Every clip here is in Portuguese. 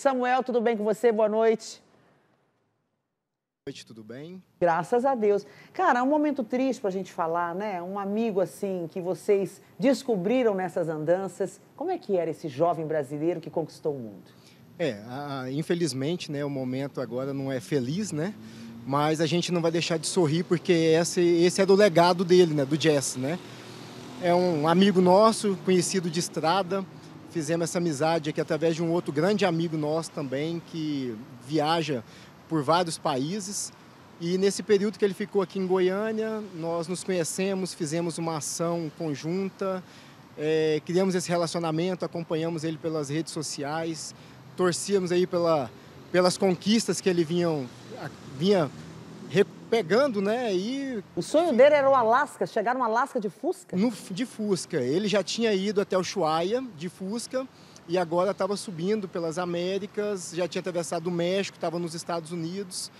Samuel, tudo bem com você? Boa noite. Boa noite, tudo bem? Graças a Deus. Cara, é um momento triste para a gente falar, né? Um amigo assim que vocês descobriram nessas andanças. Como é que era esse jovem brasileiro que conquistou o mundo? É, a, infelizmente, né, o momento agora não é feliz, né? Mas a gente não vai deixar de sorrir porque esse, esse é do legado dele, né? Do Jess, né? É um amigo nosso, conhecido de estrada, fizemos essa amizade aqui através de um outro grande amigo nosso também, que viaja por vários países. E nesse período que ele ficou aqui em Goiânia, nós nos conhecemos, fizemos uma ação conjunta, é, criamos esse relacionamento, acompanhamos ele pelas redes sociais, torcíamos aí pela, pelas conquistas que ele vinham, vinha pegando, né? E... O sonho dele era o Alasca, chegar no Alasca de Fusca? No, de Fusca. Ele já tinha ido até o Chuaia de Fusca e agora estava subindo pelas Américas, já tinha atravessado o México, estava nos Estados Unidos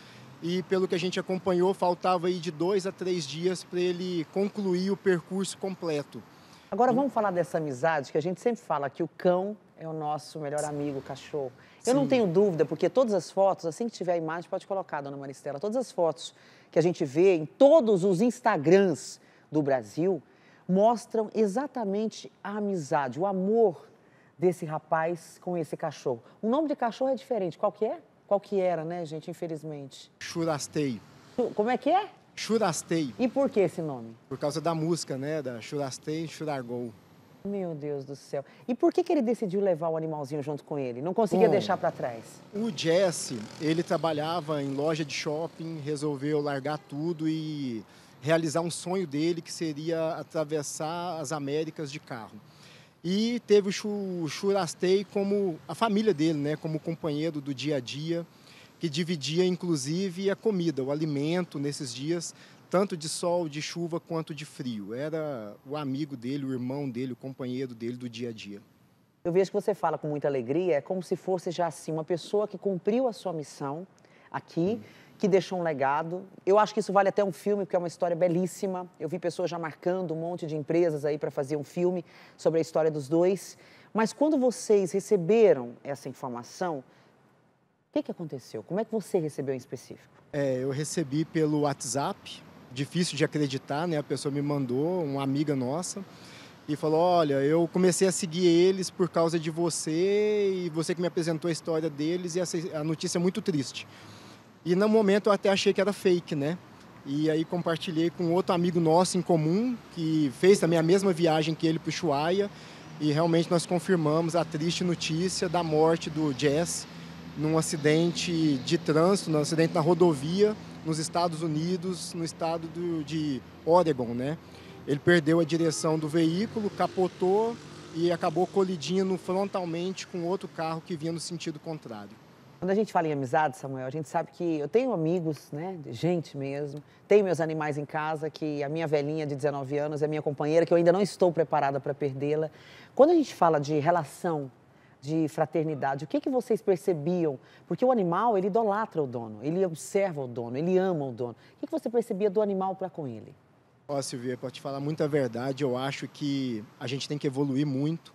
e pelo que a gente acompanhou, faltava aí de dois a três dias para ele concluir o percurso completo. Agora vamos falar dessa amizade que a gente sempre fala que o cão é o nosso melhor amigo, cachorro. Sim. Eu não tenho dúvida, porque todas as fotos, assim que tiver a imagem, pode colocar, dona Maristela, todas as fotos que a gente vê em todos os Instagrams do Brasil mostram exatamente a amizade, o amor desse rapaz com esse cachorro. O nome de cachorro é diferente, qual que é? Qual que era, né, gente, infelizmente? Churastei. Como é que é? Churastei. E por que esse nome? Por causa da música, né, da Churastei e Churagol. Meu Deus do céu. E por que, que ele decidiu levar o animalzinho junto com ele? Não conseguia Bom, deixar para trás? O Jesse, ele trabalhava em loja de shopping, resolveu largar tudo e realizar um sonho dele, que seria atravessar as Américas de carro. E teve o Churastei como a família dele, né, como companheiro do dia a dia, que dividia inclusive a comida, o alimento nesses dias, tanto de sol, de chuva quanto de frio. Era o amigo dele, o irmão dele, o companheiro dele do dia a dia. Eu vejo que você fala com muita alegria, é como se fosse já assim uma pessoa que cumpriu a sua missão aqui, hum. que deixou um legado. Eu acho que isso vale até um filme, porque é uma história belíssima. Eu vi pessoas já marcando um monte de empresas aí para fazer um filme sobre a história dos dois. Mas quando vocês receberam essa informação, o que, que aconteceu? Como é que você recebeu em específico? É, eu recebi pelo WhatsApp, difícil de acreditar, né? A pessoa me mandou, uma amiga nossa, e falou: Olha, eu comecei a seguir eles por causa de você e você que me apresentou a história deles e essa, a notícia é muito triste. E no momento eu até achei que era fake, né? E aí compartilhei com outro amigo nosso em comum, que fez também a mesma viagem que ele para o e realmente nós confirmamos a triste notícia da morte do Jess num acidente de trânsito, num acidente na rodovia, nos Estados Unidos, no estado do, de Oregon, né? Ele perdeu a direção do veículo, capotou e acabou colidindo frontalmente com outro carro que vinha no sentido contrário. Quando a gente fala em amizade, Samuel, a gente sabe que eu tenho amigos, né, gente mesmo, tenho meus animais em casa, que a minha velhinha de 19 anos é minha companheira, que eu ainda não estou preparada para perdê-la. Quando a gente fala de relação de fraternidade? O que, que vocês percebiam? Porque o animal, ele idolatra o dono, ele observa o dono, ele ama o dono. O que, que você percebia do animal para com ele? Ó, oh, Silvia, para te falar muita verdade, eu acho que a gente tem que evoluir muito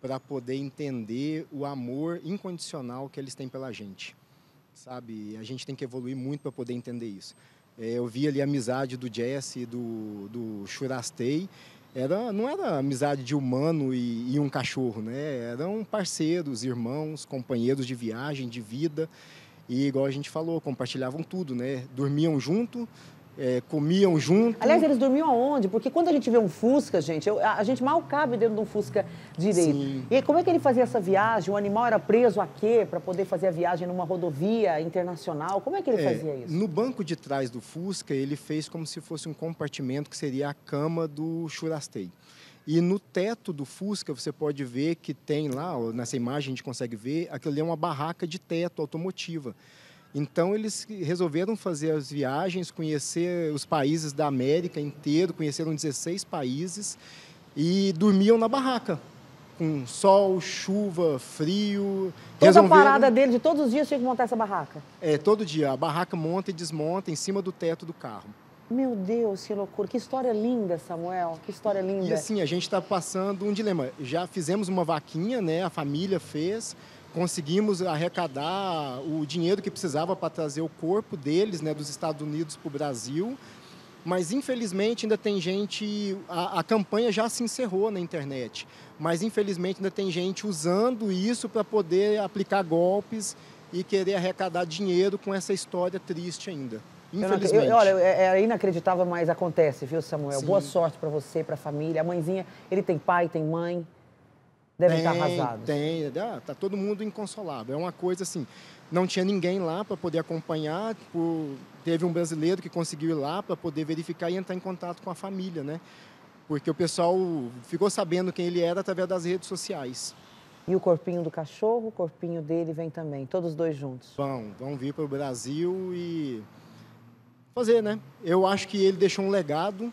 para poder entender o amor incondicional que eles têm pela gente, sabe? A gente tem que evoluir muito para poder entender isso. É, eu vi ali a amizade do Jesse, do, do Churastei, era, não era amizade de humano e, e um cachorro, né? Eram parceiros, irmãos, companheiros de viagem, de vida. E igual a gente falou, compartilhavam tudo, né? Dormiam junto, é, comiam junto. Aliás, eles dormiam aonde? Porque quando a gente vê um Fusca, gente, eu, a, gente mal cabe dentro de um Fusca direito. Sim. E como é que ele fazia essa viagem? O animal era preso a quê para poder fazer a viagem numa rodovia internacional? Como é que ele é, fazia isso? No banco de trás do Fusca, ele fez como se fosse um compartimento que seria a cama do Churastei. E no teto do Fusca, você pode ver que tem lá, nessa imagem a gente consegue ver, aquilo ali é uma barraca de teto automotiva. Então eles resolveram fazer as viagens, conhecer os países da América inteiro, conheceram 16 países e dormiam na barraca. Com sol, chuva, frio. Toda resolveram... a parada dele de todos os dias tinha que montar essa barraca? É, todo dia. A barraca monta e desmonta em cima do teto do carro. Meu Deus, que loucura. Que história linda, Samuel. Que história linda. E assim, a gente está passando um dilema. Já fizemos uma vaquinha, né? A família fez conseguimos arrecadar o dinheiro que precisava para trazer o corpo deles, né, dos Estados Unidos para o Brasil. Mas infelizmente ainda tem gente. A, a, campanha já se encerrou na internet, mas infelizmente ainda tem gente usando isso para poder aplicar golpes e querer arrecadar dinheiro com essa história triste ainda. Infelizmente. Eu, eu, olha, é, é, é, inacreditável, mas acontece, viu, Samuel? Sim. Boa sorte para você, para a família. A mãezinha, ele tem pai, tem mãe? deve tem, estar arrasado. Tem, ah, tá todo mundo inconsolável. É uma coisa assim, não tinha ninguém lá para poder acompanhar, tipo, teve um brasileiro que conseguiu ir lá para poder verificar e entrar em contato com a família, né? Porque o pessoal ficou sabendo quem ele era através das redes sociais. E o corpinho do cachorro, o corpinho dele vem também, todos dois juntos. Vão, vão vir para o Brasil e fazer, né? Eu acho que ele deixou um legado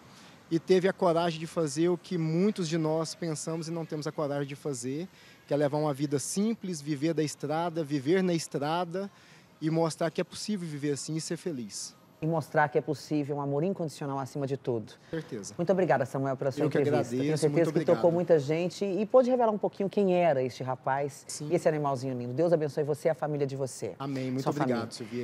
e teve a coragem de fazer o que muitos de nós pensamos e não temos a coragem de fazer, que é levar uma vida simples, viver da estrada, viver na estrada e mostrar que é possível viver assim e ser feliz. E mostrar que é possível um amor incondicional acima de tudo. Certeza. Muito obrigada, Samuel, pela sua Eu entrevista. Que agradeço, Tenho certeza que tocou muita gente e pôde revelar um pouquinho quem era este rapaz Sim. e esse animalzinho lindo. Deus abençoe você e a família de você. Amém. Muito sua obrigado, família. Silvia.